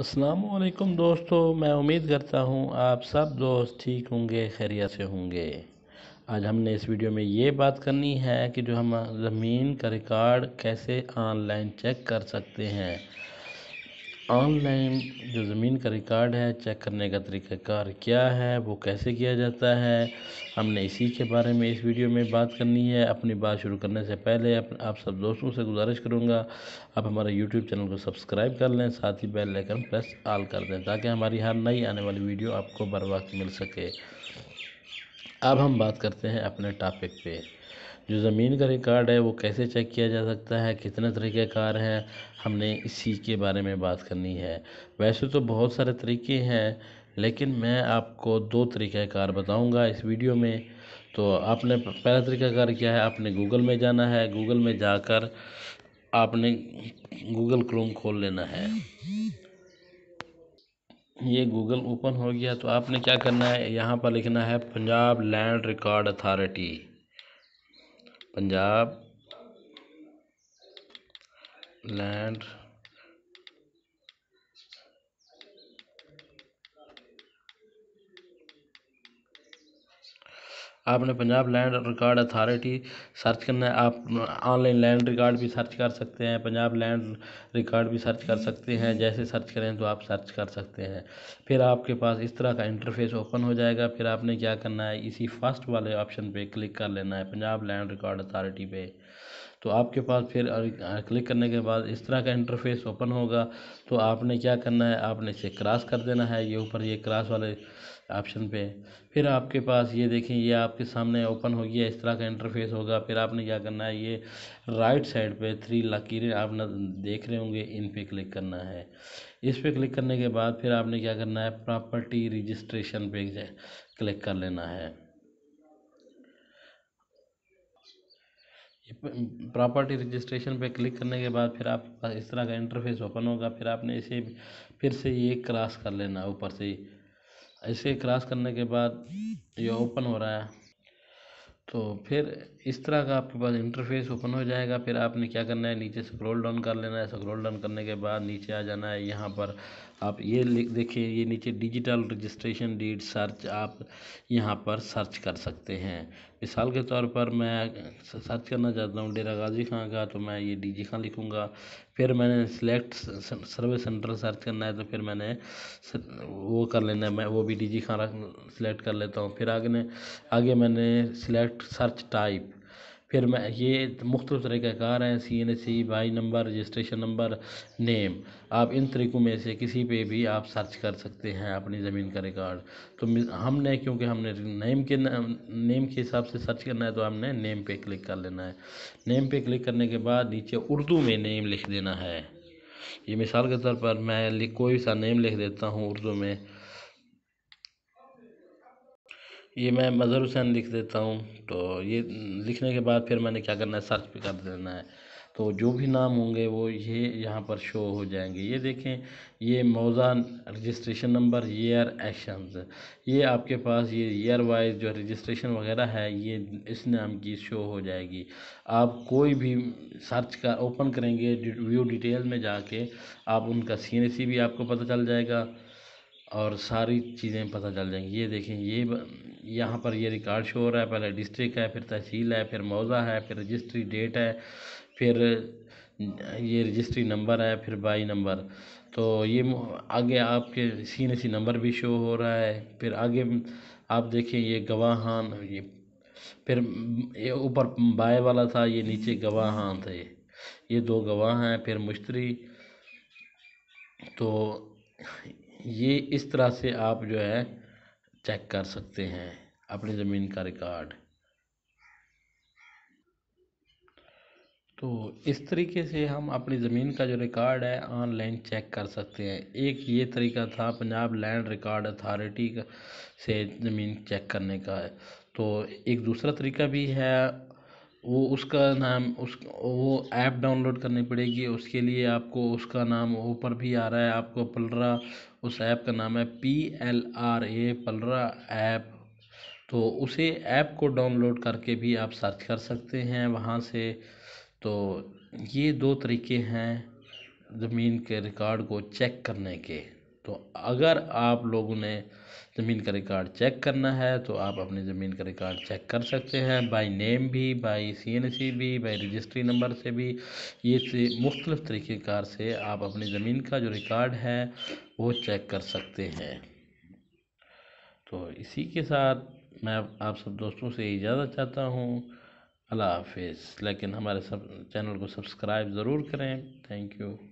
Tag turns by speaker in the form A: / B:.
A: असलकुम दोस्तों मैं उम्मीद करता हूँ आप सब दोस्त ठीक होंगे खैरियत से होंगे आज हमने इस वीडियो में ये बात करनी है कि जो हम ज़मीन का रिकॉर्ड कैसे ऑनलाइन चेक कर सकते हैं ऑनलाइन जो ज़मीन का रिकॉर्ड है चेक करने का तरीकाकार क्या है वो कैसे किया जाता है हमने इसी के बारे में इस वीडियो में बात करनी है अपनी बात शुरू करने से पहले आप सब दोस्तों से गुजारिश करूँगा आप हमारे यूट्यूब चैनल को सब्सक्राइब कर लें साथ ही बेल लेकर प्रेस ऑल कर दें ताकि हमारी हर नई आने वाली वीडियो आपको बर मिल सके अब हम बात करते हैं अपने टॉपिक पर जो ज़मीन का रिकॉर्ड है वो कैसे चेक किया जा सकता है कितने कार हैं हमने इसी के बारे में बात करनी है वैसे तो बहुत सारे तरीक़े हैं लेकिन मैं आपको दो कार बताऊँगा इस वीडियो में तो आपने पहला तरीक़ाकार क्या है आपने गूगल में जाना है गूगल में जाकर आपने गूगल क्रोम खोल लेना है ये गूगल ओपन हो गया तो आपने क्या करना है यहाँ पर लिखना है Punjab land record authority Punjab land आपने Punjab land record authority search करना है आप ऑनलाइन लैंड रिकॉर्ड भी सर्च कर सकते हैं पंजाब लैंड रिकॉर्ड भी सर्च कर सकते हैं जैसे सर्च करें तो आप सर्च कर सकते हैं फिर आपके पास इस तरह का इंटरफेस ओपन हो जाएगा फिर आपने क्या करना है इसी फर्स्ट वाले ऑप्शन पर क्लिक कर लेना है पंजाब लैंड रिकॉर्ड अथॉरिटी पर तो आपके पास फिर क्लिक करने के बाद इस तरह का इंटरफेस ओपन होगा तो आपने क्या करना है आपने इसे क्रॉस कर देना है ये ऊपर ये क्रॉस वाले ऑप्शन पे फिर आपके पास ये देखें ये आपके सामने ओपन हो गया इस तरह का इंटरफेस होगा फिर आपने क्या करना है ये राइट साइड पे थ्री लकीरें आप देख रहे होंगे इन पे क्लिक करना है इस पे क्लिक करने के बाद फिर आपने क्या करना है प्रॉपर्टी रजिस्ट्रेशन पे क्लिक कर लेना है प्रॉपर्टी रजिस्ट्रेशन पे क्लिक करने के बाद फिर आप इस तरह का इंटरफेस ओपन होगा फिर आपने इसे फिर से ये क्रॉस कर लेना ऊपर से ही इसे क्रॉस करने के बाद ये ओपन हो रहा है तो फिर इस तरह का आपके पास इंटरफेस ओपन हो जाएगा फिर आपने क्या करना है नीचे स्क्रॉल डाउन कर लेना है स्क्रॉल डाउन करने के बाद नीचे आ जाना है यहाँ पर आप ये देखिए ये नीचे डिजिटल रजिस्ट्रेशन डीड सर्च आप यहाँ पर सर्च कर सकते हैं मिसाल के तौर पर मैं सर्च करना चाहता हूँ डेरा गाजी खां का तो मैं ये डी जी खां लिखूँगा फिर मैंने सिलेक्ट सर्विस सेंटर सर्च करना है तो फिर मैंने वो कर लेना है मैं वो भी डी जी खां सिलेक्ट कर लेता हूँ फिर आगे ने आगे मैंने सिलेक्ट सर्च टाइप फिर मैं ये मुख्तलिफ़ तरीक़ा कार हैं C N S C by number registration number name आप इन तरीक़ों में से किसी पे भी आप सर्च कर सकते हैं अपनी ज़मीन का रिकॉर्ड तो हमने क्योंकि हमने नेम के नेम के हिसाब से सर्च करना है तो हमने नेम पे क्लिक कर लेना है नेम पे क्लिक करने के बाद नीचे उर्दू में नेम लिख देना है ये मिसाल के तौर पर मैं कोई सा नेम लिख देता हूँ उर्दू में ये मैं मज़हर हुसैन लिख देता हूँ तो ये लिखने के बाद फिर मैंने क्या करना है सर्च पे कर देना है तो जो भी नाम होंगे वो ये यहाँ पर शो हो जाएंगे ये देखें ये मौज़ा रजिस्ट्रेशन नंबर ईयर एक्शन ये आपके पास ये ईयर वाइज जो रजिस्ट्रेशन वगैरह है ये इस नाम की शो हो जाएगी आप कोई भी सर्च का ओपन करेंगे व्यू डिटेल में जाके आप उनका सी भी आपको पता चल जाएगा और सारी चीज़ें पता चल जाएंगी ये देखें ये यहाँ पर ये रिकॉर्ड शो हो रहा है पहले डिस्ट्रिक्ट है फिर तहसील है फिर मौज़ा है फिर रजिस्ट्री डेट है फिर ये रजिस्ट्री नंबर है फिर बाई नंबर तो ये आगे आपके सी सी नंबर भी शो हो रहा है फिर आगे आप देखें ये गवाहान ये फिर ये ऊपर बाय वाला था ये नीचे गवाहान थे ये दो गवाह हैं फिर मुश्तरी तो ये इस तरह से आप जो है चेक कर सकते हैं अपनी ज़मीन का रिकॉर्ड तो इस तरीके से हम अपनी ज़मीन का जो रिकॉर्ड है ऑनलाइन चेक कर सकते हैं एक ये तरीका था पंजाब लैंड रिकॉर्ड अथॉरिटी से ज़मीन चेक करने का तो एक दूसरा तरीका भी है वो उसका नाम उस वो ऐप डाउनलोड करनी पड़ेगी उसके लिए आपको उसका नाम ऊपर भी आ रहा है आपको पलरा उस ऐप का नाम है पी एल आर ए पलरा ऐप तो उसे ऐप को डाउनलोड करके भी आप सर्च कर सकते हैं वहाँ से तो ये दो तरीके हैं ज़मीन के रिकॉर्ड को चेक करने के तो अगर आप लोगों ने ज़मीन का रिकॉर्ड चेक करना है तो आप अपनी ज़मीन का रिकॉर्ड चेक कर सकते हैं बाय नेम भी बाय सीएनसी भी बाय रजिस्ट्री नंबर से भी ये से मुख्तलिफ़ तरीक़ेकार से आप अपनी ज़मीन का जो रिकॉर्ड है वो चेक कर सकते हैं तो इसी के साथ मैं आप सब दोस्तों से इजाज़त चाहता हूँ अल्लाह हाफिज़ लेकिन हमारे सब चैनल को सब्सक्राइब ज़रूर करें थैंक यू